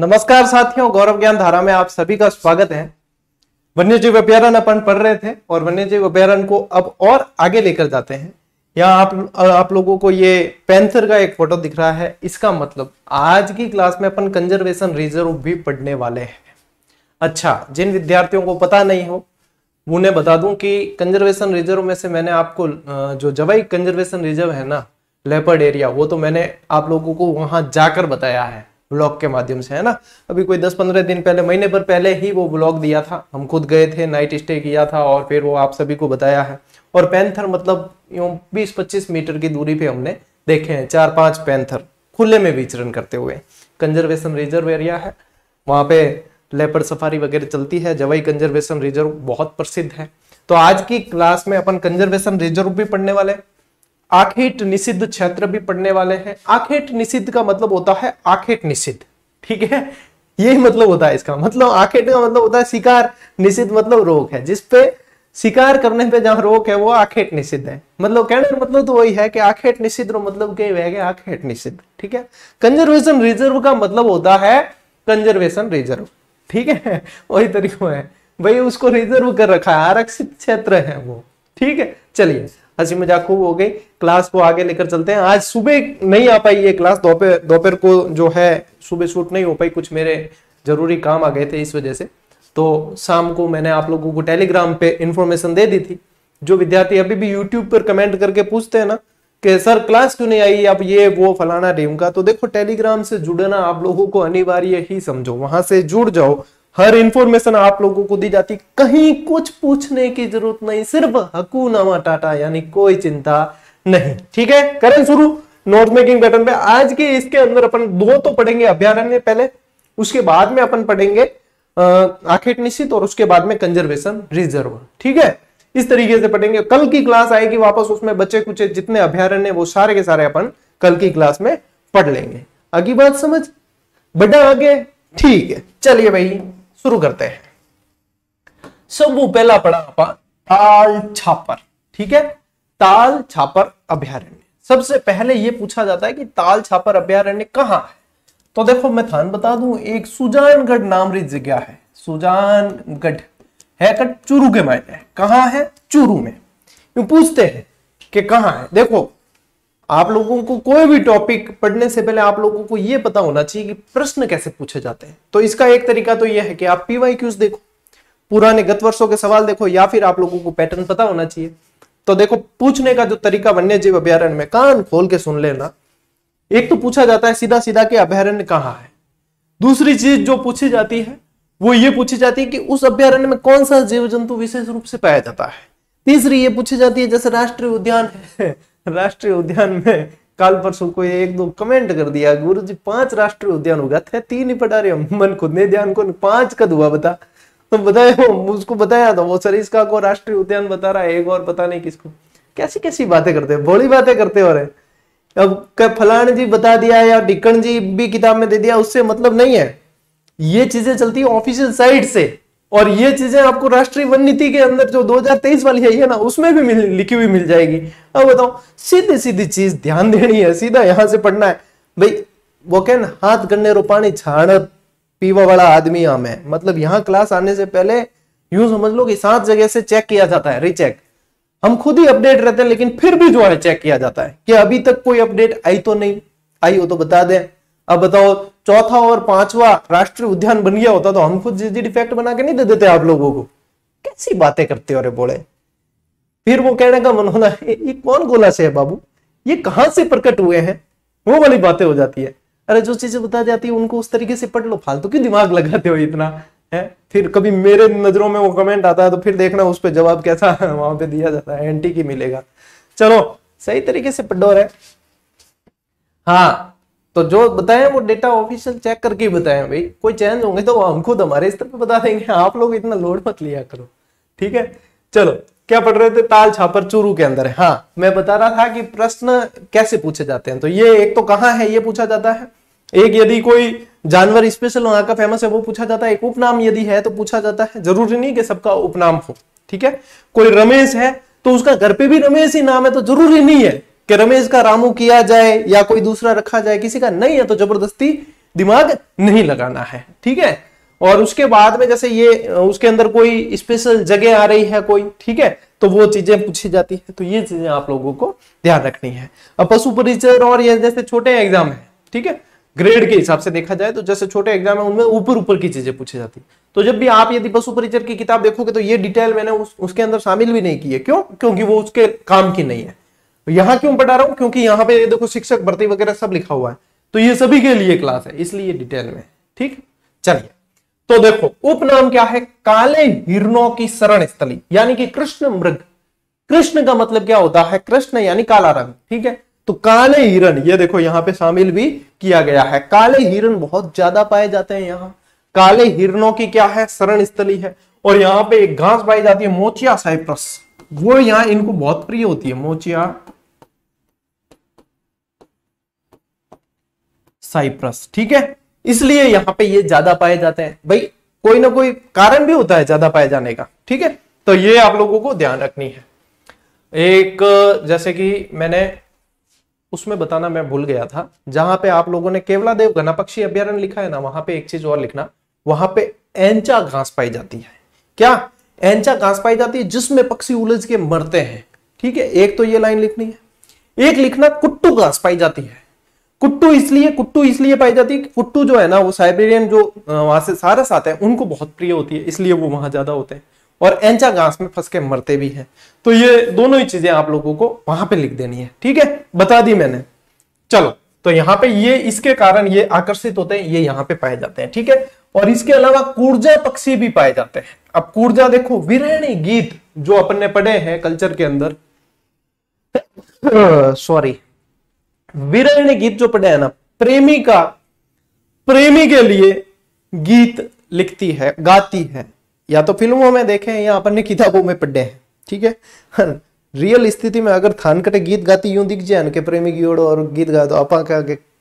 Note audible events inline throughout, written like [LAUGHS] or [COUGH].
नमस्कार साथियों गौरव ज्ञान धारा में आप सभी का स्वागत है वन्य जीव अभ्यारण अपन पढ़ रहे थे और वन्य जीव अभ्यारण को अब और आगे लेकर जाते हैं यहाँ आप आप लोगों को ये पैंथर का एक फोटो दिख रहा है इसका मतलब आज की क्लास में अपन कंजर्वेशन रिजर्व भी पढ़ने वाले हैं अच्छा जिन विद्यार्थियों को पता नहीं हो उन्हें बता दूं कि कंजर्वेशन रिजर्व में से मैंने आपको जो जवाई कंजर्वेशन रिजर्व है ना लेपर्ड एरिया वो तो मैंने आप लोगों को वहां जाकर बताया है ब्लॉग के माध्यम से है ना अभी कोई दस पंद्रह दिन पहले महीने पर पहले ही वो ब्लॉग दिया था हम खुद गए थे नाइट स्टे किया था और फिर वो आप सभी को बताया है और पैंथर मतलब यूँ बीस पच्चीस मीटर की दूरी पे हमने देखे हैं चार पाँच पैंथर खुले में विचरण करते हुए कंजर्वेशन रिजर्व एरिया है वहाँ पे लेपर सफारी वगैरह चलती है जवाई कंजर्वेशन रिजर्व बहुत प्रसिद्ध है तो आज की क्लास में अपन कंजर्वेशन रिजर्व भी पढ़ने वाले हैं आखेट निषिद्ध क्षेत्र भी पढ़ने वाले हैं आखेट निषिद्ध का मतलब होता है आखेट निषिद्ध ठीक है यही मतलब होता है इसका मतलब आखेट का मतलब होता है शिकार निषिद्ध मतलब रोग है जिसपे शिकार करने पे जहां रोक है वो आखेट निषिद्ध है मतलब कहने का मतलब तो वही है कि आखेट निषिद्ध मतलब के वह आखेट निषिद्ध ठीक है कंजर्वेशन रिजर्व का मतलब होता है कंजर्वेशन रिजर्व ठीक है वही तरीका है भाई उसको रिजर्व कर रखा है आरक्षित क्षेत्र है वो ठीक है चलिए हंसी मजाक खूब हो गई क्लास को आगे लेकर चलते हैं आज सुबह नहीं आ पाई ये क्लास दोपहर दोपहर को जो है सुबह शूट नहीं हो पाई कुछ मेरे जरूरी काम आ गए थे इस वजह से तो शाम को मैंने आप लोगों को टेलीग्राम पे इन्फॉर्मेशन दे दी थी जो विद्यार्थी अभी भी यूट्यूब पर कमेंट करके पूछते हैं ना कि सर क्लास क्यों नहीं आई आप ये वो फलाना का तो देखो टेलीग्राम से जुड़ना आप लोगों को अनिवार्य ही समझो वहां से जुड़ जाओ हर इंफॉर्मेशन आप लोगों को दी जाती कहीं कुछ पूछने की जरूरत नहीं सिर्फ हकू नामा टाटा यानी कोई चिंता नहीं ठीक है करें शुरू नोट मेकिंग बटन पे आज के इसके अंदर अपन दो तो पढ़ेंगे अभ्यारण्य पहले उसके बाद में अपन पढ़ेंगे आखेट निश्चित और उसके बाद में कंजर्वेशन रिजर्व ठीक है इस तरीके से पढ़ेंगे कल की क्लास आएगी वापस उसमें बच्चे कुछ जितने अभ्यारण्य वो सारे के सारे अपन कल की क्लास में पढ़ लेंगे अगली बात समझ बड़ा आगे ठीक है चलिए भाई शुरू करते हैं सबू पहला पड़ा अपन ताल छापर ठीक है ताल छापर अभ्यारण्य सबसे पहले ये पूछा जाता है कि ताल छापर अभ्यारण्य कहाँ है तो देखो मैं थान बता दूं एक सुजानगढ़ नामरी जगह है सुजानगढ़ है कट चूरू के मायने है है चूरू में पूछते हैं कि कहाँ है देखो आप लोगों को कोई भी टॉपिक पढ़ने से पहले आप लोगों को यह पता होना चाहिए कि प्रश्न कैसे पूछे जाते हैं तो इसका एक तरीका तो यह है कि आप पीवाई क्यूज देखो पुराने गत वर्षों के सवाल देखो या फिर आप लोगों को पैटर्न पता होना चाहिए तो देखो पूछने का जो तरीका वन्य जीव अभ्यारण्य में कान खोल के सुन लेना एक तो पूछा जाता है सीधा सीधा कि अभ्यारण्य कहाँ है दूसरी चीज जो पूछी जाती है वो ये पूछी जाती है कि उस अभ्यारण्य में कौन सा जीव जंतु विशेष रूप से पाया जाता है तीसरी ये पूछी जाती है जैसे राष्ट्रीय उद्यान है राष्ट्रीय उद्यान में काल परसों को एक दो कमेंट कर दिया गुरु जी पांच राष्ट्रीय उद्यान उगा थे तीन ही पटा रहे मन खुद ने ध्यान को पांच का हुआ बता तो बताया मुझको बताया था वो सर इसका को राष्ट्रीय उद्यान बता रहा है एक और पता नहीं किसको कैसी कैसी बातें करते हैं बड़ी बातें करते हो रहे अब क्या फलान जी बता दिया या डिकन जी भी किताब में दे दिया उससे मतलब नहीं है ये चीजें चलती है ऑफिशियल साइट से और ये चीजें आपको राष्ट्रीय वन नीति के अंदर जो 2023 वाली है ये ना उसमें भी मिल, लिखी हुई मिल जाएगी अब बताओ सीधी सीधी चीज ध्यान देनी है सीधा यहां से पढ़ना है भाई वो कहन हाथ गन्ने रो पानी छाण पीवा वाला आदमी हम है मतलब यहाँ क्लास आने से पहले यूं समझ लो कि सात जगह से चेक किया जाता है रिचेक हम खुद ही अपडेट रहते हैं लेकिन फिर भी जो है चेक किया जाता है कि अभी तक कोई अपडेट आई तो नहीं आई हो तो बता दे अब बताओ चौथा और पांचवा राष्ट्रीय उद्यान बन गया होता तो हम खुद जी डिफेक्ट बना के नहीं दे देते आप लोगों को कैसी बातें करते हो रे बोले फिर वो कहने का मन होना है ये कौन गोला से है बाबू ये कहां से प्रकट हुए हैं वो वाली बातें हो जाती है अरे जो चीजें बता जाती है उनको उस तरीके से पढ़ लो फालतू क्यों दिमाग लगाते हो इतना है फिर कभी मेरे नजरों में वो कमेंट आता है तो फिर देखना उस पर जवाब कैसा [LAUGHS] वहां पे दिया जाता है एंटी की मिलेगा चलो सही तरीके से पढ़ो रहे हाँ तो जो बताएं वो डेटा ऑफिशियल चेक करके ही बताएं भाई कोई चेंज होंगे तो हम खुद हमारे स्तर पे बता देंगे आप लोग इतना लोड मत लिया करो ठीक है चलो क्या पढ़ रहे थे ताल छापर चूरू के अंदर है हाँ मैं बता रहा था कि प्रश्न कैसे पूछे जाते हैं तो ये एक तो कहाँ है ये पूछा जाता है एक यदि कोई जानवर स्पेशल वहां का फेमस है वो पूछा जाता है एक उपनाम यदि है तो पूछा जाता है जरूरी नहीं कि सबका उपनाम हो ठीक है कोई रमेश है तो उसका घर पे भी रमेश ही नाम है तो जरूरी नहीं है कि रमेश का रामू किया जाए या कोई दूसरा रखा जाए किसी का नहीं है तो जबरदस्ती दिमाग नहीं लगाना है ठीक है और उसके बाद में जैसे ये उसके अंदर कोई स्पेशल जगह आ रही है कोई ठीक है तो वो चीजें पूछी जाती है तो ये चीजें आप लोगों को ध्यान रखनी है अब पशु परिचय और ये जैसे छोटे एग्जाम है ठीक है ग्रेड के हिसाब से देखा जाए तो जैसे छोटे एग्जाम है उनमें ऊपर ऊपर की चीजें पूछी जाती तो जब भी आप यदि पशु परिचय की किताब देखोगे तो ये डिटेल मैंने उस, उसके अंदर शामिल भी नहीं की है क्यों क्योंकि वो उसके काम की नहीं है यहां क्यों पढ़ा रहा हूं क्योंकि यहां पे देखो शिक्षक भर्ती वगैरह सब लिखा हुआ है तो ये सभी के लिए क्लास है इसलिए डिटेल में ठीक चलिए तो देखो उपनाम क्या है काले हिरणों की शरण स्थली यानी कि कृष्ण मृग कृष्ण का मतलब क्या होता है कृष्ण यानी काला रंग ठीक है तो काले हिरण ये देखो यहां पे शामिल भी किया गया है काले हिरण बहुत ज्यादा पाए जाते हैं यहाँ काले हिरणों की क्या है शरण स्थली है और यहाँ पे एक घास पाई जाती है मोचिया साइप्रस वो यहाँ इनको बहुत प्रिय होती है मोचिया साइप्रस ठीक है इसलिए यहाँ पे ये ज्यादा पाए जाते हैं भाई कोई ना कोई कारण भी होता है ज्यादा पाए जाने का ठीक है तो ये आप लोगों को ध्यान रखनी है एक जैसे कि मैंने उसमें बताना मैं भूल गया था जहां पे आप लोगों ने केवला देव घनापक्षी अभ्यारण लिखा है ना वहां पे एक चीज और लिखना वहां पे एंचा घास पाई जाती है क्या एंचा घास पाई जाती है जिसमें पक्षी उलझ के मरते हैं ठीक है एक तो ये लाइन लिखनी है एक लिखना कुट्टू घास पाई जाती है कुट्टू इसलिए कुट्टू इसलिए पाई जाती है कुट्टू जो है ना वो साइबेरियन जो वहां से सारस आते हैं उनको बहुत प्रिय होती है इसलिए वो वहां ज्यादा होते हैं और एंचा घास में फंस के मरते भी हैं तो ये दोनों ही चीजें आप लोगों को वहां पे लिख देनी है ठीक है बता दी मैंने चलो तो यहाँ पे ये इसके कारण ये आकर्षित होते हैं ये यहाँ पे पाए जाते हैं ठीक है और इसके अलावा कूर्जा पक्षी भी पाए जाते हैं अब कूर्जा देखो विरहणी गीत जो अपन ने पढ़े हैं कल्चर के अंदर [COUGHS] सॉरी विरह ने गीत जो पढ़े है ना प्रेमी का प्रेमी के लिए गीत लिखती है गाती है या तो फिल्मों में देखे या अपन ने किताबों में पढ़े हैं ठीक है रियल स्थिति में अगर थान कटे गीत गाती यूं दिख जाए के प्रेमी की ओर और गीत गा तो आप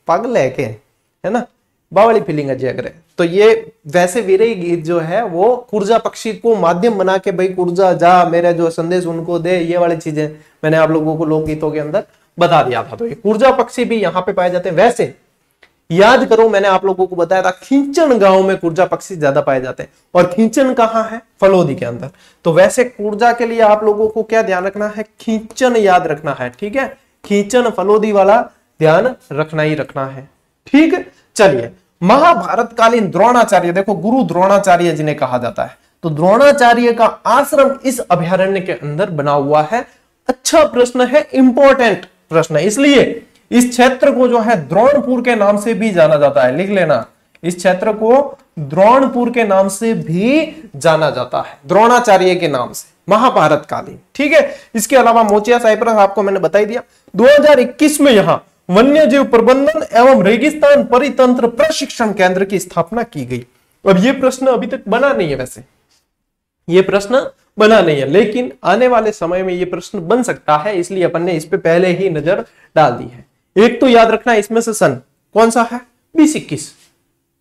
पागल है के है ना बावली फीलिंग अजय करे तो ये वैसे वीरई गीत जो है वो कुर्जा पक्षी को माध्यम बना के भाई कुर्जा जा मेरा जो संदेश उनको दे ये वाली चीजें मैंने आप लोगों को लोकगीतों के अंदर बता दिया था तो ये ऊर्जा पक्षी भी यहां पे पाए जाते हैं वैसे याद करो मैंने आप लोगों को बताया था खींचन गांव में कुर्जा पक्षी ज्यादा पाए जाते हैं और खींचन कहां है फलोदी के अंदर तो वैसे कुर्जा के लिए आप लोगों को क्या ध्यान रखना है खींचन याद रखना है ठीक है खींचन फलोदी वाला ध्यान रखना ही रखना है ठीक चलिए महाभारत कालीन द्रोणाचार्य देखो गुरु द्रोणाचार्य जी ने कहा जाता है तो द्रोणाचार्य का आश्रम इस अभ्यारण्य के अंदर बना हुआ है अच्छा प्रश्न है इंपॉर्टेंट प्रश्न है इसलिए इस क्षेत्र को जो है द्रोणपुर के नाम से भी जाना जाता है लिख लेना इस क्षेत्र को द्रोणपुर के नाम से भी जाना जाता है द्रोणाचार्य के नाम से महाभारत कालीन ठीक है इसके अलावा मोचिया साइप्रस आपको मैंने बताई दिया 2021 में यहां वन्य जीव प्रबंधन एवं रेगिस्तान परितंत्र प्रशिक्षण केंद्र की स्थापना की गई अब यह प्रश्न अभी तक बना नहीं है वैसे ये प्रश्न बना नहीं है लेकिन आने वाले समय में ये प्रश्न बन सकता है इसलिए अपन ने इस पर पहले ही नजर डाल दी है एक तो याद रखना इसमें से सन कौन सा है बीस इक्कीस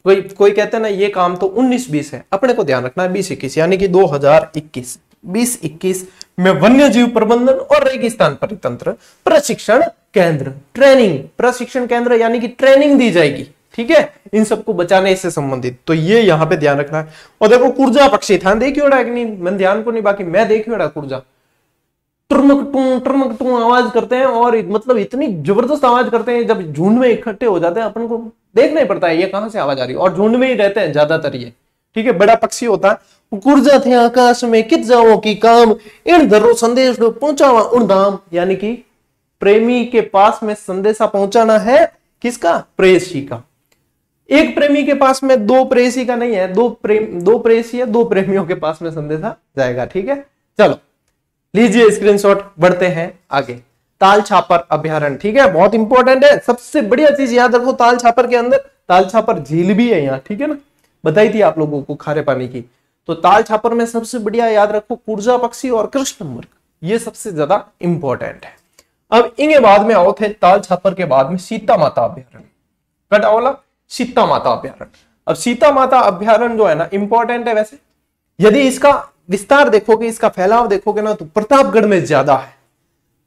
कोई कोई कहते ना ये काम तो उन्नीस बीस है अपने को ध्यान रखना है बीस इक्कीस यानी कि दो हजार इक्कीस बीस इक्कीस में वन्य जीव प्रबंधन और रेगिस्तान परितंत्र प्रशिक्षण केंद्र ट्रेनिंग प्रशिक्षण केंद्र यानी कि ट्रेनिंग दी जाएगी ठीक है इन सबको बचाने से संबंधित तो ये यहाँ पे ध्यान रखना है और देखो कुर्जा पक्षी था देखियोड़ा कि नहीं मैंने ध्यान को नहीं बाकी मैं देखियोड़ा कुर्जा टुरमक टू टुरमक टू आवाज करते हैं और मतलब इतनी जबरदस्त आवाज करते हैं जब झुंड में इकट्ठे हो जाते हैं अपन को देखना ही पड़ता है ये कहां से आवाज आ रही है और झुंड में ही रहते हैं ज्यादातर ये ठीक है बड़ा पक्षी होता है कुर्जा थे आकाश में कित जाओ की काम इन धरो संदेश पहुंचावा उन धाम यानी कि प्रेमी के पास में संदेशा पहुंचाना है किसका प्रेसी का एक प्रेमी के पास में दो प्रेसी का नहीं है दो प्रेम दो प्रेसी है दो प्रेमियों के पास में संदेशा जाएगा ठीक है चलो लीजिए स्क्रीनशॉट बढ़ते हैं आगे ताल छापर अभ्यारण ठीक है बहुत इंपॉर्टेंट है सबसे बढ़िया चीज याद रखो ताल छापर के अंदर ताल छापर झील भी है यहाँ ठीक है ना बताई थी आप लोगों को खारे पानी की तो ताल छापर में सबसे बढ़िया याद रखो कुर्जा पक्षी और कृष्ण मुर्ग ये सबसे ज्यादा इंपॉर्टेंट है अब इन्हें बाद में आओ थे ताल छापर के बाद में सीता माता अभ्यारण कटावला सीता माता अभ्यारण अब सीता माता अभ्यारण जो है ना इंपॉर्टेंट है वैसे यदि इसका विस्तार देखोगे इसका फैलाव देखोगे ना तो प्रतापगढ़ में ज्यादा है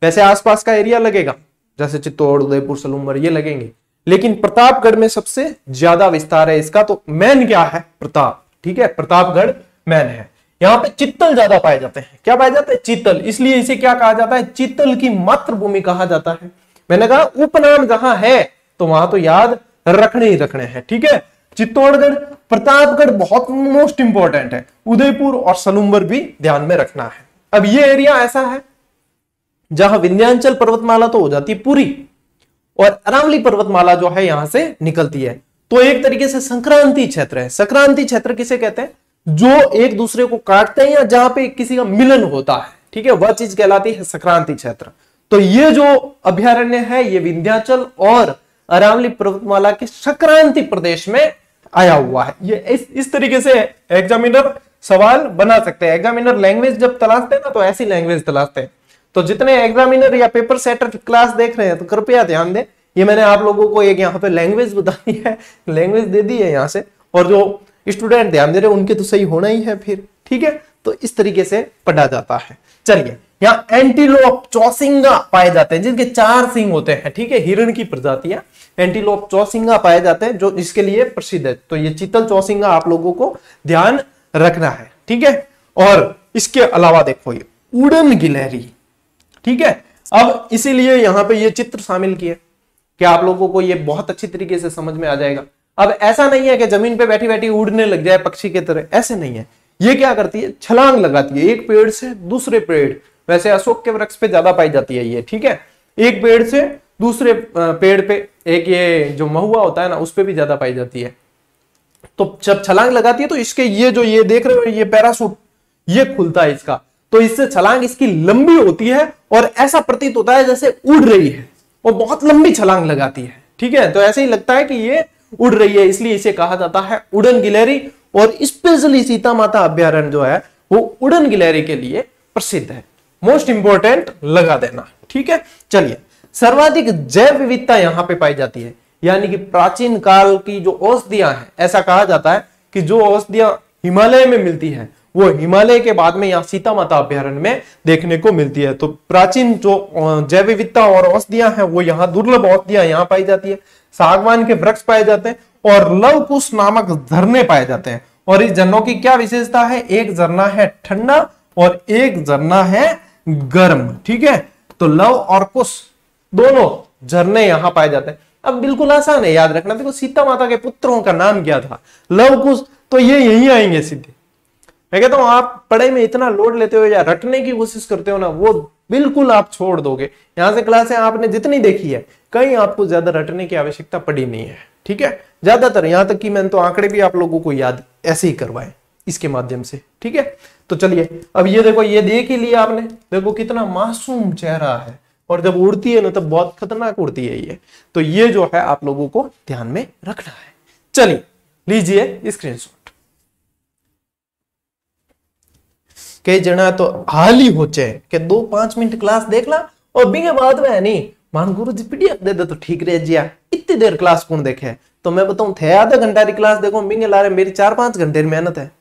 वैसे आसपास का एरिया लगेगा जैसे चित्तौड़ उदयपुर सलूमर ये लगेंगे लेकिन प्रतापगढ़ में सबसे ज्यादा विस्तार है इसका तो मैन क्या है प्रताप ठीक है प्रतापगढ़ मैन है यहाँ पे चित्तल ज्यादा पाए जाते हैं क्या पाए जाते हैं चित्तल इसलिए इसे क्या कहा जाता है चित्तल की मातृभूमि कहा जाता है मैंने कहा उपनाम जहां है तो वहां तो याद रखने ही रखने हैं ठीक है चित्तौड़गढ़ प्रतापगढ़ बहुत मोस्ट इंपॉर्टेंट है उदयपुर और सलुम्बर भी ध्यान में रखना है अब ये एरिया ऐसा है जहां विंध्याचल पर्वतमाला तो हो जाती है पूरी और अरावली पर्वतमाला जो है यहां से निकलती है तो एक तरीके से संक्रांति क्षेत्र है संक्रांति क्षेत्र किसे कहते हैं जो एक दूसरे को काटते हैं या जहां पे किसी का मिलन होता है ठीक है वह चीज कहलाती है संक्रांति क्षेत्र तो ये जो अभ्यारण्य है ये विंध्याचल और अरावली पर्वतमाला के संक्रांति प्रदेश में आया हुआ है ये इस, इस तरीके से एग्जामिनर सवाल बना सकते हैं एग्जामिनर लैंग्वेज जब तलाशते हैं ना तो ऐसी लैंग्वेज तलाशते हैं तो जितने एग्जामिनर या पेपर सेटर क्लास देख रहे हैं तो कृपया ध्यान दें ये मैंने आप लोगों को एक यहाँ पे लैंग्वेज बता दी है लैंग्वेज दे दी है यहाँ से और जो स्टूडेंट ध्यान दे रहे हैं उनके तो सही होना ही है फिर ठीक है तो इस तरीके से पढ़ा जाता है चलिए या एंटीलोप चौसिंगा पाए जाते हैं जिनके चार सिंग होते हैं ठीक है हिरण की प्रजातियां एंटीलोप चौसिंगा पाए जाते हैं जो इसके लिए प्रसिद्ध है तो ये चीतल चौसिंगा आप लोगों को ध्यान रखना है ठीक है और इसके अलावा देखो ये उड़न गिलहरी ठीक है अब इसीलिए यहां पे ये चित्र शामिल किए कि आप लोगों को ये बहुत अच्छी तरीके से समझ में आ जाएगा अब ऐसा नहीं है कि जमीन पे बैठी बैठी उड़ने लग जाए पक्षी की तरह ऐसे नहीं है ये क्या करती है छलांग लगाती है एक पेड़ से दूसरे पेड़ वैसे अशोक के वृक्ष पे ज्यादा पाई जाती है ये ठीक है एक पेड़ से दूसरे पेड़ पे एक ये जो महुआ होता है ना उस पर भी ज्यादा पाई जाती है तो जब छलांग लगाती है तो इसके ये जो ये देख रहे हो ये पैरासूट ये खुलता है इसका तो इससे छलांग इसकी लंबी होती है और ऐसा प्रतीत होता है जैसे उड़ रही है और बहुत लंबी छलांग लगाती है ठीक है तो ऐसे ही लगता है कि ये उड़ रही है इसलिए इसे कहा जाता है उड़न गिलहरी और स्पेशली सीता माता अभ्यारण जो है वो उड़न गिलहरी के लिए प्रसिद्ध है मोस्ट इंपॉर्टेंट लगा देना ठीक है चलिए सर्वाधिक जैव विविधता यहाँ पे पाई जाती है यानी कि प्राचीन काल की जो औषधियां हैं ऐसा कहा जाता है कि जो औषधियां हिमालय में मिलती है वो हिमालय के बाद में यहाँ सीता माता अभ्यारण में देखने को मिलती है तो प्राचीन जो जैव विविधता और औषधियां हैं वो यहाँ दुर्लभ औषधियां यहाँ पाई जाती है सागवान के वृक्ष पाए जाते हैं और लवकुश नामक झरने पाए जाते हैं और इस झरनों की क्या विशेषता है एक झरना है ठंडा और एक झरना है गर्म ठीक है तो लव और कुश दोनों झरने यहां पाए जाते हैं अब बिल्कुल आसान है याद रखना देखो सीता माता के पुत्रों का नाम क्या था लव कुश तो ये यही आएंगे सीधे मैं कहता हूं आप पढ़ाई में इतना लोड लेते हो या रटने की कोशिश करते हो ना वो बिल्कुल आप छोड़ दोगे यहां से है आपने जितनी देखी है कहीं आपको ज्यादा रटने की आवश्यकता पड़ी नहीं है ठीक है ज्यादातर यहां तक कि मैंने तो आंकड़े भी आप लोगों को याद ऐसे ही करवाए इसके माध्यम से ठीक है तो चलिए अब ये देखो ये देख ही लिया आपने देखो कितना मासूम चेहरा है और जब उड़ती है ना तब बहुत खतरनाक उड़ती है ये तो ये जो है आप लोगों को ध्यान में रखना है चलिए लीजिए स्क्रीनशॉट कई जना तो हाल ही होचे के दो पांच मिनट क्लास देख ला और बिगे बात में नहीं मान गुरु जी पीडीएफ दे दे तो ठीक रह जिया इतनी देर क्लास कौन देखे तो मैं बताऊं थे आधा घंटा की क्लास देखो बिंगे रहे मेरी चार पांच घंटे की मेहनत है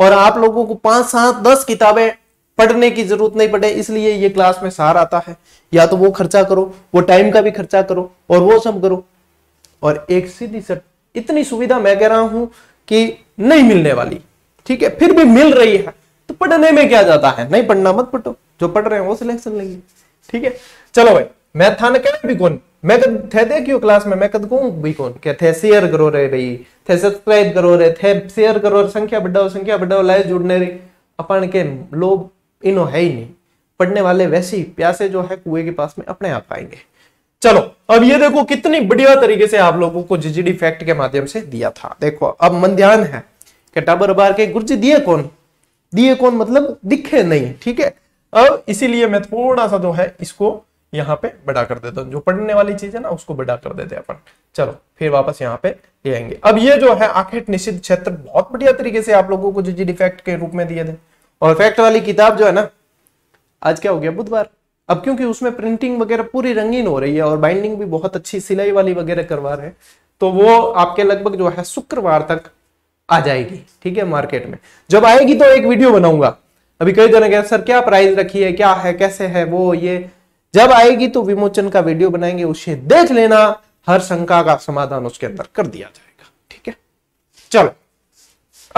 और आप लोगों को पांच सात दस किताबें पढ़ने की जरूरत नहीं पड़े इसलिए ये क्लास में सार आता है या तो वो खर्चा करो वो टाइम का भी खर्चा करो और वो सब करो और एक सीधी सट इतनी सुविधा मैं कह रहा हूं कि नहीं मिलने वाली ठीक है फिर भी मिल रही है तो पढ़ने में क्या जाता है नहीं पढ़ना मत पढ़ो जो पढ़ रहे हैं वो सिलेक्शन लेंगे ठीक है चलो भाई मैथान कैन भी कौन मैं कद तो थे दे क्यों क्लास में मैं कद कू भी कौन क्या थे शेयर करो रहे भाई थे सब्सक्राइब करो रहे थे शेयर करो संख्या बढ़ाओ संख्या बढ़ाओ लाइव जुड़ने रही अपन के लोग इनो है ही नहीं पढ़ने वाले वैसे ही प्यासे जो है कुएं के पास में अपने आप आएंगे चलो अब ये देखो कितनी बढ़िया तरीके से आप लोगों को जीजीडी फैक्ट के माध्यम से दिया था देखो अब मन ध्यान है कि टाबर बार के गुरुजी दिए कौन दिए कौन मतलब दिखे नहीं ठीक है अब इसीलिए मैं थोड़ा सा जो है इसको यहाँ पे बड़ा कर देते हैं जो पढ़ने वाली चीज है ना उसको बड़ा कर देते हैं अपन चलो फिर वापस यहाँ पे ले आएंगे अब ये जो है आखिर निश्चित क्षेत्र बहुत बढ़िया तरीके से आप लोगों को जो जी डिफेक्ट के रूप में दिए थे और फैक्ट वाली किताब जो है ना आज क्या हो गया बुधवार अब क्योंकि उसमें प्रिंटिंग वगैरह पूरी रंगीन हो रही है और बाइंडिंग भी बहुत अच्छी सिलाई वाली वगैरह करवा रहे हैं तो वो आपके लगभग जो है शुक्रवार तक आ जाएगी ठीक है मार्केट में जब आएगी तो एक वीडियो बनाऊंगा अभी कई जन सर क्या प्राइस रखी है क्या है कैसे है वो ये जब आएगी तो विमोचन का वीडियो बनाएंगे उसे देख लेना हर शंका का समाधान उसके अंदर कर दिया जाएगा ठीक है चलो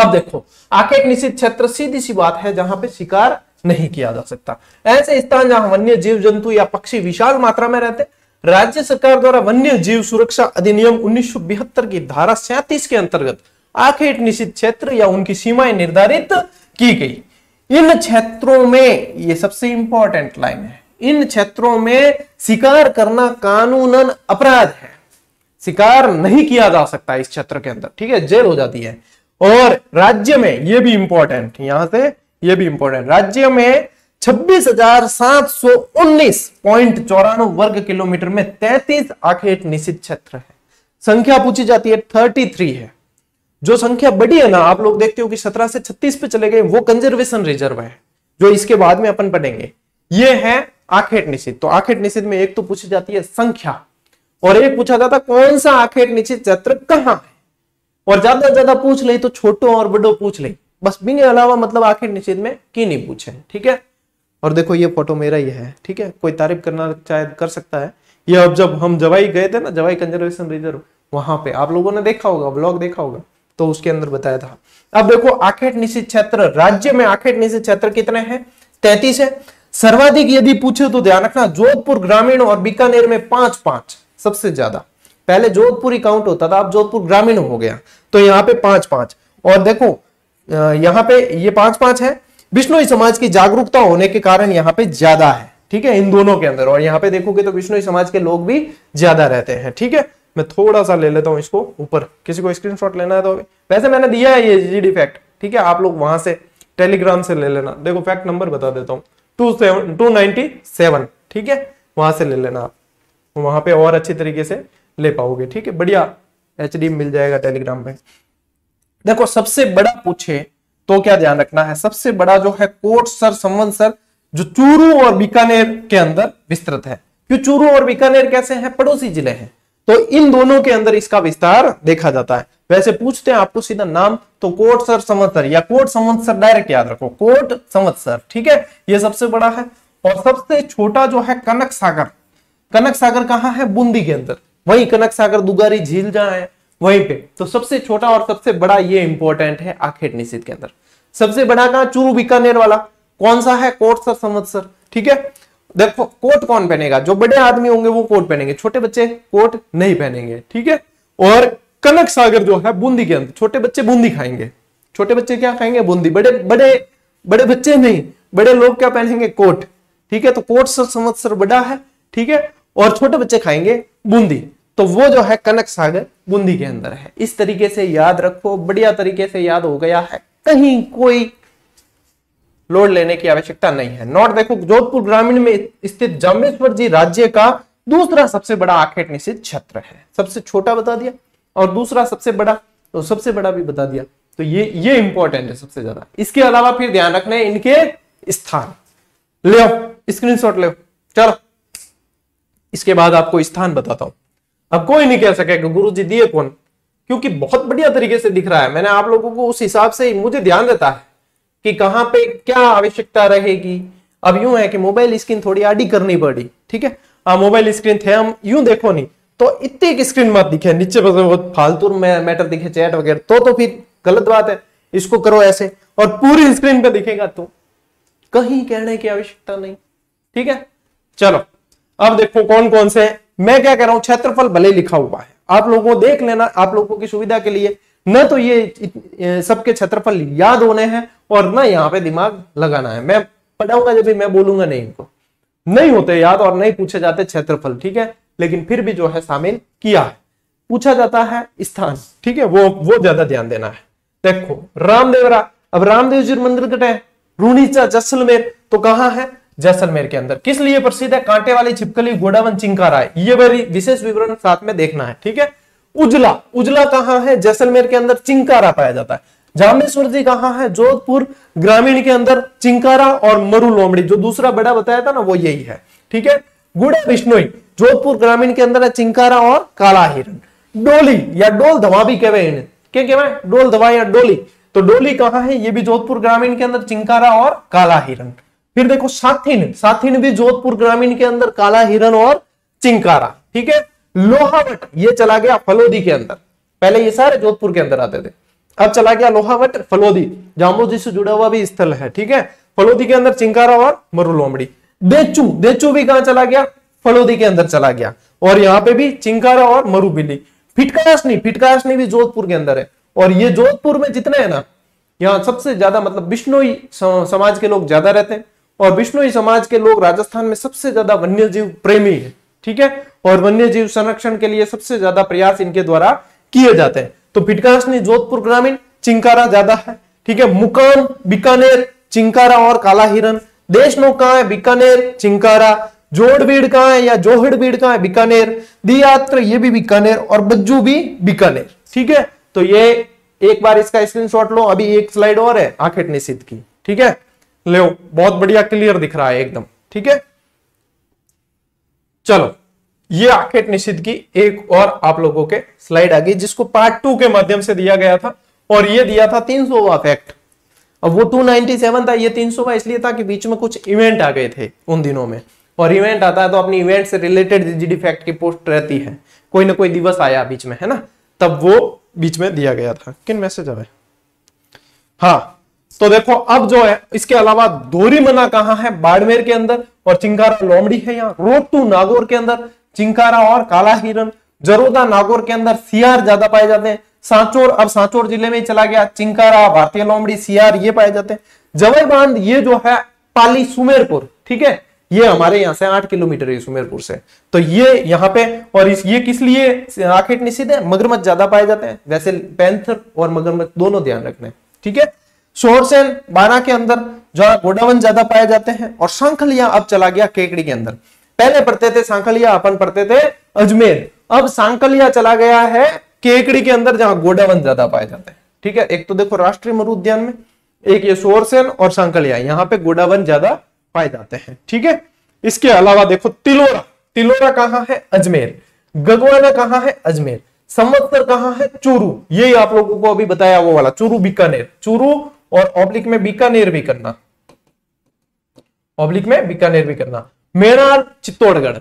अब देखो आके एक निश्चित क्षेत्र सीधी सी बात है जहां पे शिकार नहीं किया जा सकता ऐसे स्थान जहां वन्य जीव जंतु या पक्षी विशाल मात्रा में रहते राज्य सरकार द्वारा वन्य जीव सुरक्षा अधिनियम उन्नीस की धारा सैंतीस के अंतर्गत आखिर निश्चित क्षेत्र या उनकी सीमाएं निर्धारित की गई इन क्षेत्रों में ये सबसे इंपॉर्टेंट लाइन है इन क्षेत्रों में शिकार करना कानूनन अपराध है शिकार नहीं किया जा सकता इस क्षेत्र के अंदर ठीक है जेल हो जाती है और राज्य में यह भी इंपॉर्टेंट यहां से यह भी इंपॉर्टेंट राज्य में छब्बीस हजार सात सौ उन्नीस पॉइंट वर्ग किलोमीटर में तैतीस आखेट निश्चित क्षेत्र है संख्या पूछी जाती है थर्टी थ्री है जो संख्या बड़ी है ना आप लोग देखते हो कि सत्रह से छत्तीस पे चले गए वो कंजर्वेशन रिजर्व है जो इसके बाद में अपन पढ़ेंगे ये है आखेट निश्चित तो आखेट निश्चित में एक तो पूछी जाती है संख्या और एक पूछा जाता कौन सा आखेट निश्चित चत्र कहाँ है और ज्यादा से ज्यादा पूछ ले तो छोटो और बड़ो पूछ ले बस बिने अलावा मतलब आखेट निश्चित में की नहीं पूछे ठीक है और देखो ये फोटो मेरा ही है ठीक है कोई तारीफ करना चाहे कर सकता है ये अब जब हम जवाई गए थे ना जवाई कंजर्वेशन रिजर्व वहां पे आप लोगों ने देखा होगा ब्लॉग देखा होगा तो उसके अंदर बताया था अब देखो आखेट निश्चित क्षेत्र राज्य में आखेट निश्चित क्षेत्र कितने हैं तैतीस है सर्वाधिक यदि पूछे तो ध्यान रखना जोधपुर ग्रामीण और बीकानेर में पांच पांच सबसे ज्यादा पहले जोधपुर ही काउंट होता था अब जोधपुर ग्रामीण हो गया तो यहाँ पे पांच पांच और देखो यहाँ पे ये पांच पांच है विष्णु समाज की जागरूकता होने के कारण यहाँ पे ज्यादा है ठीक है इन दोनों के अंदर और यहाँ पे देखोगे तो विष्णु समाज के लोग भी ज्यादा रहते हैं ठीक है मैं थोड़ा सा ले लेता हूँ इसको ऊपर किसी को स्क्रीन लेना है तो वैसे मैंने दिया है ये जी फैक्ट ठीक है आप लोग वहां से टेलीग्राम से ले लेना देखो फैक्ट नंबर बता देता हूँ two seven two ninety seven ठीक है वहां से ले लेना आप वहां पे और अच्छी तरीके से ले पाओगे ठीक है बढ़िया एच मिल जाएगा टेलीग्राम पे देखो सबसे बड़ा पूछे तो क्या ध्यान रखना है सबसे बड़ा जो है कोट सर संबंध सर जो चूरू और बीकानेर के अंदर विस्तृत है क्यों चूरू और बीकानेर कैसे हैं पड़ोसी जिले हैं तो इन दोनों के अंदर इसका विस्तार देखा जाता है वैसे पूछते हैं आपको सीधा नाम तो कोट सर संवत्सर या कोट संवत्सर डायरेक्ट याद रखो कोट संवत्सर ठीक है यह सबसे बड़ा है और सबसे छोटा जो है कनक सागर कनक सागर कहां है बूंदी के अंदर वही कनक सागर दुगारी झील जहां है वहीं पे तो सबसे छोटा और सबसे बड़ा ये इंपॉर्टेंट है आखेट निश्चित के अंदर सबसे बड़ा कहा चूरू बीकानेर वाला कौन सा है कोट सर संवत्सर ठीक है देखो कोट कौन पहनेगा जो बड़े आदमी होंगे वो कोट पहनेंगे छोटे बच्चे कोट नहीं पहनेंगे ठीक है और कनक सागर जो है बूंदी के अंदर छोटे बच्चे बूंदी खाएंगे छोटे बच्चे क्या खाएंगे बूंदी बड़े बड़े बड़े बच्चे नहीं बड़े लोग क्या पहनेंगे कोट ठीक है तो कोट सर संवत्सर बड़ा है ठीक है और छोटे बच्चे खाएंगे बूंदी तो वो जो है कनक सागर बूंदी के अंदर है इस तरीके से याद रखो बढ़िया तरीके से याद हो गया है कहीं कोई लोड लेने की आवश्यकता नहीं है नोट देखो जोधपुर ग्रामीण में स्थित जमेश्वर जी राज्य का दूसरा सबसे बड़ा आखेट निश्चित क्षेत्र है सबसे छोटा बता दिया और दूसरा सबसे बड़ा तो सबसे बड़ा भी बता दिया तो ये ये इंपॉर्टेंट है सबसे ज्यादा इसके अलावा फिर ध्यान रखना है इनके स्थान ले स्क्रीन शॉट ले चलो इसके बाद आपको स्थान बताता हूं अब कोई नहीं कह सके कि गुरु जी दिए कौन क्योंकि बहुत बढ़िया तरीके से दिख रहा है मैंने आप लोगों को उस हिसाब से मुझे ध्यान देता है कि कहां पे क्या आवश्यकता रहेगी अब यूं है कि मोबाइल स्क्रीन थोड़ी आडी करनी पड़ी ठीक है मोबाइल स्क्रीन थे हम यूं देखो नहीं तो इतनी स्क्रीन मत दिखे नीचे फालतू मैटर दिखे चैट वगैरह तो तो फिर गलत बात है इसको करो ऐसे और पूरी स्क्रीन पे दिखेगा तो कहीं कहने की आवश्यकता नहीं ठीक है चलो अब देखो कौन कौन से मैं क्या कह रहा हूं क्षेत्रफल भले लिखा हुआ है आप लोगों को देख लेना आप लोगों की सुविधा के लिए न तो ये सबके क्षेत्रफल याद होने हैं और न यहाँ पे दिमाग लगाना है मैं पढ़ाऊंगा जब भी मैं बोलूंगा नहीं इनको नहीं होते याद और नहीं पूछे जाते क्षेत्रफल ठीक है लेकिन फिर भी जो है शामिल किया है पूछा जाता है स्थान ठीक है वो वो ज्यादा ध्यान देना है देखो रामदेवरा अब रामदेव जी मंदिर कटे रूनीचा जैसलमेर तो कहा है जैसलमेर के अंदर किस लिए प्रसिद्ध है कांटे वाली छिपकली गोडावन चिंकारा ये ये विशेष विवरण साथ में देखना है ठीक है उजला उजला कहां है जैसलमेर के अंदर चिंकारा पाया जाता है जामेश्वर जी कहां है जोधपुर ग्रामीण के अंदर चिंकारा और मरु लोमड़ी जो दूसरा बड़ा बताया था ना वो यही है ठीक है गुड़ा बिश्नोई जोधपुर ग्रामीण के अंदर है चिंकारा और काला हिरण डोली या डोल धवा भी कहवे इन्हें क्या कहवा डोल धवा या डोली तो डोली कहां है ये भी जोधपुर ग्रामीण के अंदर चिंकारा और काला हिरण फिर देखो साथिन साथिन भी जोधपुर ग्रामीण के अंदर काला हिरण और चिंकारा ठीक है लोहावट ये चला गया फलोदी के अंदर पहले ये सारे जोधपुर के अंदर आते थे अब चला गया लोहावट फलोदी जामो जी से जुड़ा हुआ भी स्थल है ठीक है फलोदी के अंदर चिंकारा और मरुलोमड़ी देचू देचू भी कहा चला गया फलोदी के अंदर चला गया और यहाँ पे भी चिंकारा और मरुबिली फिटकाशनी फिटकाशनी भी जोधपुर के अंदर है और ये जोधपुर में जितने हैं ना यहाँ सबसे ज्यादा मतलब बिश्नोई समाज के लोग ज्यादा रहते हैं और बिश्नोई समाज के लोग राजस्थान में सबसे ज्यादा वन्य जीव प्रेमी है ठीक है और वन्य जीव संरक्षण के लिए सबसे ज्यादा प्रयास इनके द्वारा किए जाते हैं तो फिटकाशनी जोधपुर ग्रामीण चिंकारा ज्यादा है ठीक है मुकाम बीकानेर चिंकारा और काला हिरन देश नो कहा है बीकानेर चिंकारा जोड़बीड़ कहा है या जोहड़बीड़ कहा है बीकानेर दियात्र ये भी बीकानेर और बज्जू भी बीकानेर ठीक है तो ये एक बार इसका स्क्रीनशॉट लो अभी एक स्लाइड और है आखेट निषिद्ध की ठीक है ले बहुत बढ़िया क्लियर दिख रहा है एकदम ठीक है चलो ये आखेट निषिद्ध की एक और आप लोगों के स्लाइड आ गई जिसको पार्ट टू के माध्यम से दिया गया था और ये दिया था तीन सौ फैक्ट अब वो 297 था ये 300 का इसलिए था कि बीच में कुछ इवेंट आ गए थे उन दिनों में और इवेंट आता है तो अपनी इवेंट से रिलेटेड जीडी फैक्ट की पोस्ट रहती है कोई ना कोई दिवस आया बीच में है ना तब वो बीच में दिया गया था किन मैसेज अब हाँ तो देखो अब जो है इसके अलावा दोहरी मना कहा है बाड़मेर के अंदर और चिंकारा लोमड़ी है यहाँ रोड टू नागौर के अंदर चिंकारा और काला हिरन जरोदा नागौर के अंदर सियार ज्यादा पाए जाते हैं सांचोर अब सांचोर जिले में चला गया चिंकारा भारतीय लोमड़ी सियार ये पाए जाते हैं जवाई बांध ये जो है पाली सुमेरपुर ठीक है ये हमारे यहाँ से आठ किलोमीटर है सुमेरपुर से तो ये यहाँ पे और इस ये किस लिए आखेट निश्चित है मगरमच्छ ज्यादा पाए जाते हैं वैसे पैंथर और मगरमच्छ दोनों ध्यान रखना है ठीक है शोरसेन बारा के अंदर जहां गोडावन ज्यादा पाए जाते हैं और सांखलिया अब चला गया केकड़ी के अंदर पहले पढ़ते थे सांखलिया अपन पढ़ते थे अजमेर अब सांखलिया चला गया है केकड़ी के अंदर जहां गोडावन ज्यादा पाए जाते हैं ठीक है एक तो देखो राष्ट्रीय उद्यान में एक ये सोरसेन और सांकलिया यहाँ पे गोडावन ज्यादा पाए जाते हैं ठीक है इसके अलावा देखो तिलोरा तिलोरा कहाँ है अजमेर गगवाना कहाँ है अजमेर संवत्सर कहाँ है चूरू यही आप लोगों को अभी बताया वो वाला चूरू बीकानेर चूरू और ऑब्लिक में बीकानेर भी करना ऑब्लिक में बीकानेर भी करना मेनार चित्तौड़गढ़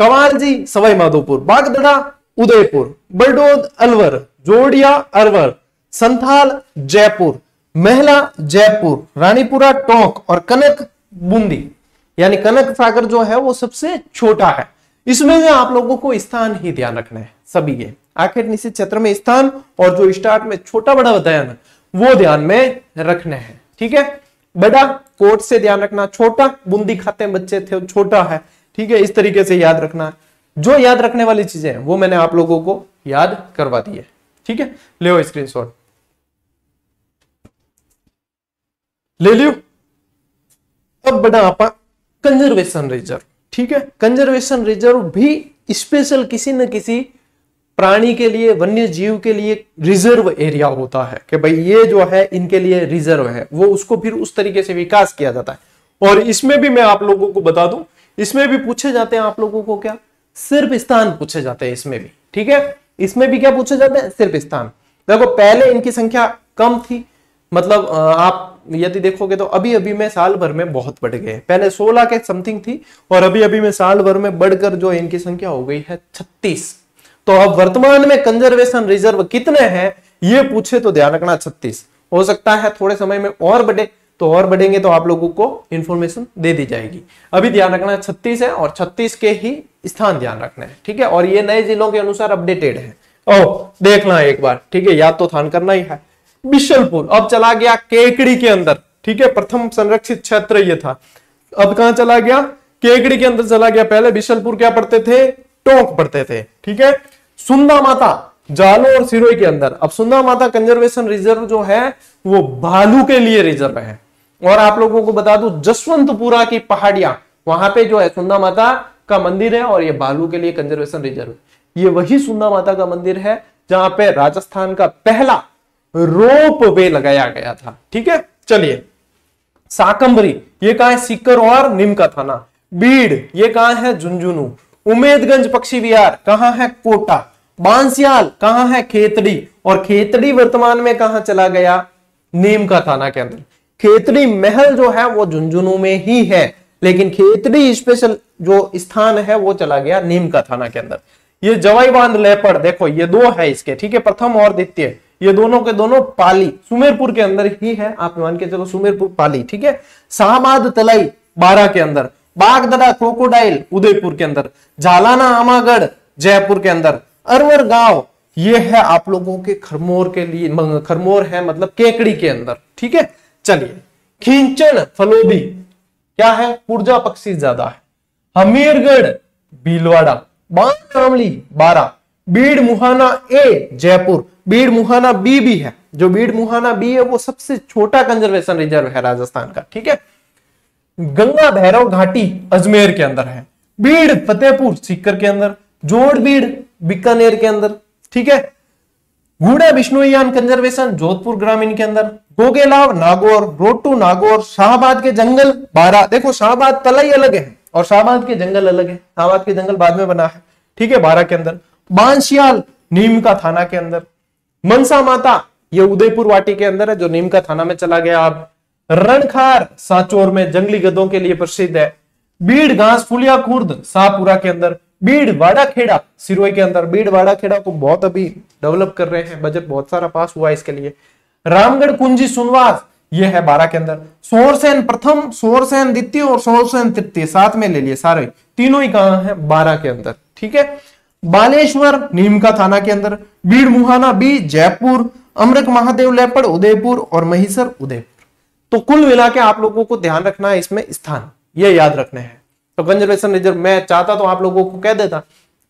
कवाल जी सवाई माधोपुर बागदड़ा उदयपुर बलडोद अलवर जोड़िया अरवर संथाल जयपुर महला जयपुर रानीपुरा टोंक और कनक बूंदी यानी कनक सागर जो है वो सबसे छोटा है इसमें से आप लोगों को स्थान ही ध्यान रखना है सभी के आखिर निश्चित क्षेत्र में स्थान और जो स्टार्ट में छोटा बड़ा बताया ना वो ध्यान में रखने हैं ठीक है बड़ा कोट से ध्यान रखना छोटा बूंदी खाते हैं बच्चे थे छोटा है ठीक है इस तरीके से याद रखना है जो याद रखने वाली चीजें हैं वो मैंने आप लोगों को याद करवा दी है ठीक है ले लो शॉट ले लियो अब बड़ा आपा कंजर्वेशन रिजर्व ठीक है कंजर्वेशन रिजर्व भी स्पेशल किसी न किसी प्राणी के लिए वन्य जीव के लिए रिजर्व एरिया होता है कि भाई ये जो है इनके लिए रिजर्व है वो उसको फिर उस तरीके से विकास किया जाता है और इसमें भी मैं आप लोगों को बता दूं इसमें भी पूछे जाते हैं आप लोगों को क्या सिर्फ स्थान पूछे जाते हैं इसमें भी ठीक है इसमें भी क्या पूछे जाते हैं सिर्फ स्थान देखो पहले इनकी संख्या कम थी मतलब आप यदि देखोगे तो अभी अभी में साल भर में बहुत बढ़ गए पहले 16 के समथिंग थी और अभी अभी में साल भर में बढ़कर जो इनकी संख्या हो गई है छत्तीस तो अब वर्तमान में कंजर्वेशन रिजर्व कितने हैं ये पूछे तो ध्यान रखना छत्तीस हो सकता है थोड़े समय में और बढ़े तो और बढ़ेंगे तो आप लोगों को इंफॉर्मेशन दे दी जाएगी अभी ध्यान रखना छत्तीस है और छत्तीस के ही स्थान ध्यान रखना है ठीक है और ये नए जिलों के अनुसार अपडेटेड है ओ देखना एक बार ठीक है याद तो थान करना ही है बिशलपुर अब चला गया केकड़ी के अंदर ठीक है प्रथम संरक्षित क्षेत्र ये था अब कहा चला गया केकड़ी के अंदर चला गया पहले बिशलपुर क्या पढ़ते थे टोंक पड़ते थे ठीक है सुंदा माता जालो और सिरोई के अंदर अब सुंदा माता कंजर्वेशन रिजर्व जो है वो भालू के लिए रिजर्व है और आप लोगों को बता दू जसवंतपुरा की पहाड़ियां वहां पे जो है सुंदा माता का मंदिर है और ये भालू के लिए कंजर्वेशन रिजर्व ये वही सुंदा माता का मंदिर है जहां पे राजस्थान का पहला रोप वे लगाया गया था ठीक है चलिए साकंबरी ये कहा है सीकर और निम का थाना बीड़ ये कहा है झुंझुनू उमेदगंज पक्षी विहार कहां है कोटा बांसियाल कहां है खेतड़ी और खेतड़ी वर्तमान में कहा चला गया नीम का थाना के अंदर खेतड़ी महल जो है वो झुंझुनू में ही है लेकिन खेतड़ी स्पेशल जो स्थान है वो चला गया नीम का थाना के अंदर ये जवाई बांध लेपड़ देखो ये दो है इसके ठीक है प्रथम और द्वितीय ये दोनों के दोनों पाली सुमेरपुर के अंदर ही है आप मान के चलो सुमेरपुर पाली ठीक है शाहबाद तलाई बारह के अंदर बागदरा क्रोकोडाइल उदयपुर के अंदर झालाना आमागढ़ जयपुर के अंदर अरवर गांव ये है आप लोगों के खरमोर के लिए खरमोर है मतलब केकड़ी के अंदर ठीक है चलिए खींचन फलोदी क्या है पुर्जा पक्षी ज्यादा है हमीरगढ़ भीलवाड़ा बांगली बारा बीड़ मुहाना ए जयपुर बीड़ मुहाना बी भी है जो बीड़ मुहाना बी है वो सबसे छोटा कंजर्वेशन रिजर्व है राजस्थान का ठीक है गंगा भैरव घाटी अजमेर के अंदर है बीड़ फतेहपुर सीकर के अंदर जोड़ बीड़ बीकानेर के अंदर ठीक है घूडा विष्णुयान कंजर्वेशन जोधपुर ग्रामीण के अंदर गोगेलाव नागौर रोटू नागौर शाहबाद के जंगल बारा देखो शाहबाद तलाई अलग है और शाहबाद के जंगल अलग है शाहबाद के जंगल बाद में बना है ठीक है बारा के अंदर बांशियाल नीम का थाना के अंदर मनसा माता ये उदयपुर वाटी के अंदर है जो नीम का थाना में चला गया आप रणखार साचोर में जंगली गदों के लिए प्रसिद्ध है बीड़ घास फुलिया खुर्द शाहपुरा के अंदर बीड़ वाड़ा खेड़ा सिरोई के अंदर बीड़ वाड़ा खेड़ा को बहुत अभी डेवलप कर रहे हैं बजट बहुत सारा पास हुआ है इसके लिए रामगढ़ कुंजी सुनवास ये है बारह के अंदर सोरसेन प्रथम सोरसेन द्वितीय और सोरसेन तृतीय साथ में ले लिए सारे तीनों ही कहा है बारह के अंदर ठीक है बालेश्वर नीमका थाना के अंदर बीड़ मुहाना बी जयपुर अमृत महादेव लेपड़ उदयपुर और महिसर उदयपुर तो कुल मिला के आप लोगों को ध्यान रखना है इसमें स्थान ये याद रखना है तो कंजर्वेशन रिजर्व मैं चाहता तो आप लोगों को कह देता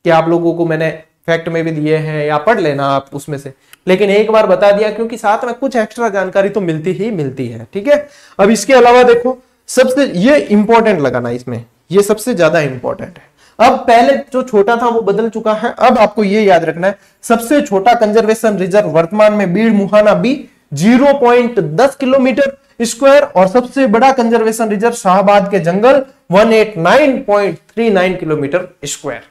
कि आप लोगों को मैंने फैक्ट में भी दिए हैं या पढ़ लेना आप उसमें से लेकिन एक बार बता दिया क्योंकि साथ में कुछ एक्स्ट्रा जानकारी तो मिलती ही मिलती है ठीक है अब इसके अलावा देखो सबसे ये इंपॉर्टेंट लगाना इसमें ये सबसे ज्यादा इंपॉर्टेंट है अब पहले जो छोटा था वो बदल चुका है अब आपको ये याद रखना है सबसे छोटा कंजर्वेशन रिजर्व वर्तमान में बीड़ मुहाना बी 0.10 किलोमीटर स्क्वायर और सबसे बड़ा कंजर्वेशन रिजर्व शाहबाद के जंगल 189.39 किलोमीटर स्क्वायर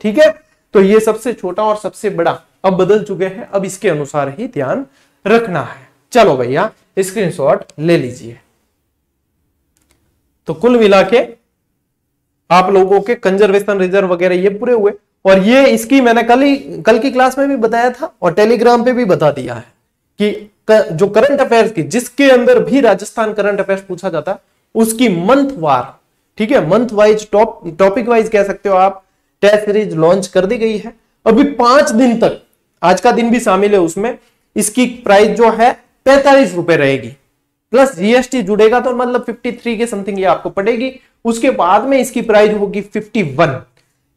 ठीक है तो ये सबसे छोटा और सबसे बड़ा अब बदल चुके हैं अब इसके अनुसार ही ध्यान रखना है चलो भैया स्क्रीनशॉट ले लीजिए तो कुल मिला के आप लोगों के कंजर्वेशन रिजर्व वगैरह ये पूरे हुए और ये इसकी मैंने कल ही कल की क्लास में भी बताया था और टेलीग्राम पे भी बता दिया है कि जो करंट अफेयर्स की जिसके अंदर भी राजस्थान करंट अफेयर्स पूछा जाता उसकी मंथ वार ठीक है month wise top topic wise कह सकते हो आप टेस्ट सीरीज लॉन्च कर दी गई है अभी पांच दिन तक आज का दिन भी शामिल है उसमें इसकी प्राइस जो है पैंतालीस रुपए रहेगी प्लस जीएसटी जुड़ेगा तो मतलब 53 के समथिंग ये आपको पड़ेगी उसके बाद में इसकी प्राइस होगी 51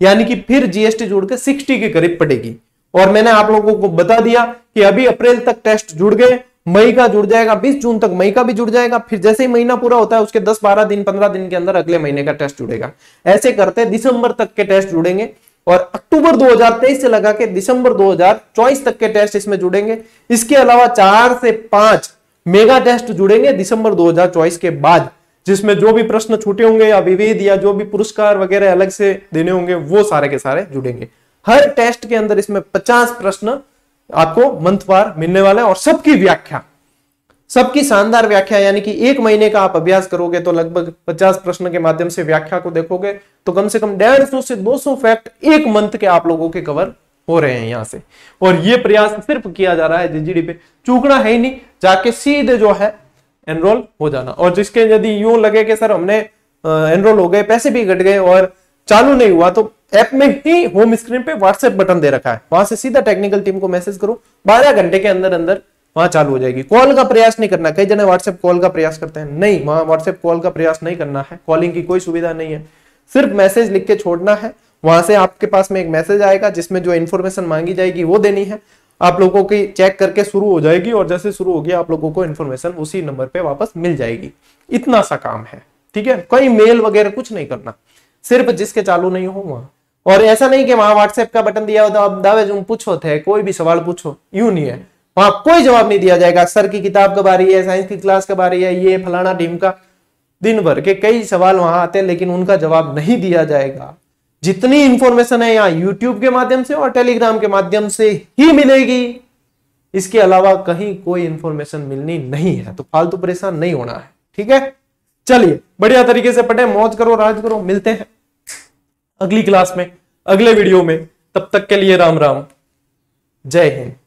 यानी कि फिर जीएसटी जोड़कर 60 के करीब पड़ेगी और मैंने आप लोगों को बता दिया कि अभी अप्रैल तक टेस्ट जुड़ गए मई का जुड़ जाएगा 20 जून तक मई का भी जुड़ जाएगा फिर जैसे ही महीना पूरा होता है उसके 10-12 दिन 15 दिन के अंदर अगले महीने का टेस्ट जुड़ेगा ऐसे करते दिसंबर तक के टेस्ट जुड़ेंगे और अक्टूबर 2023 से लगा के दिसंबर 2024 तक के टेस्ट इसमें जुड़ेंगे इसके अलावा चार से पांच मेगा टेस्ट जुड़ेंगे दिसंबर दो के बाद जिसमें जो भी प्रश्न छूटे होंगे या विविध या जो भी पुरस्कार वगैरह अलग से देने होंगे वो सारे के सारे जुड़ेंगे हर टेस्ट के अंदर इसमें 50 प्रश्न आपको मंथवार मिलने वाले हैं और सबकी व्याख्या सबकी शानदार व्याख्या यानी कि एक महीने का आप अभ्यास करोगे तो लगभग 50 प्रश्न के माध्यम से व्याख्या को देखोगे तो कम से कम डेढ़ सौ से 200 फैक्ट एक मंथ के आप लोगों के कवर हो रहे हैं यहाँ से और ये प्रयास सिर्फ किया जा रहा है जीजीडी पे चूकना है ही नहीं जाके सीधे जो है एनरोल हो जाना और जिसके यदि यूं लगे कि सर हमने एनरोल हो गए पैसे भी घट गए और चालू नहीं हुआ तो ऐप में ही होम स्क्रीन पे व्हाट्सएप बटन दे रखा है वहां से सीधा टेक्निकल टीम को मैसेज करो बारह घंटे के अंदर अंदर वहां चालू हो जाएगी कॉल का प्रयास नहीं करना कई जने व्हाट्सएप कॉल का प्रयास करते हैं नहीं वहां व्हाट्सएप कॉल का प्रयास नहीं करना है कॉलिंग की कोई सुविधा नहीं है सिर्फ मैसेज लिख के छोड़ना है वहां से आपके पास में एक मैसेज आएगा जिसमें जो इन्फॉर्मेशन मांगी जाएगी वो देनी है आप लोगों की चेक करके शुरू हो जाएगी और जैसे शुरू होगी आप लोगों को इन्फॉर्मेशन उसी नंबर पे वापस मिल जाएगी इतना सा काम है ठीक है कोई मेल वगैरह कुछ नहीं करना सिर्फ जिसके चालू नहीं हो वहां और ऐसा नहीं कि वहां व्हाट्सएप का बटन दिया होता तो आप दावे जुम पूछो थे कोई भी सवाल पूछो यू नहीं है वहां कोई जवाब नहीं दिया जाएगा सर की किताब कब आ रही है साइंस की क्लास कब आ रही है ये फलाना टीम का दिन भर के कई सवाल वहां आते हैं लेकिन उनका जवाब नहीं दिया जाएगा जितनी इंफॉर्मेशन है यहाँ यूट्यूब के माध्यम से और टेलीग्राम के माध्यम से ही मिलेगी इसके अलावा कहीं कोई इंफॉर्मेशन मिलनी नहीं है तो फालतू परेशान नहीं होना है ठीक है चलिए बढ़िया तरीके से पढ़े मौज करो राज करो मिलते हैं अगली क्लास में अगले वीडियो में तब तक के लिए राम राम जय हिंद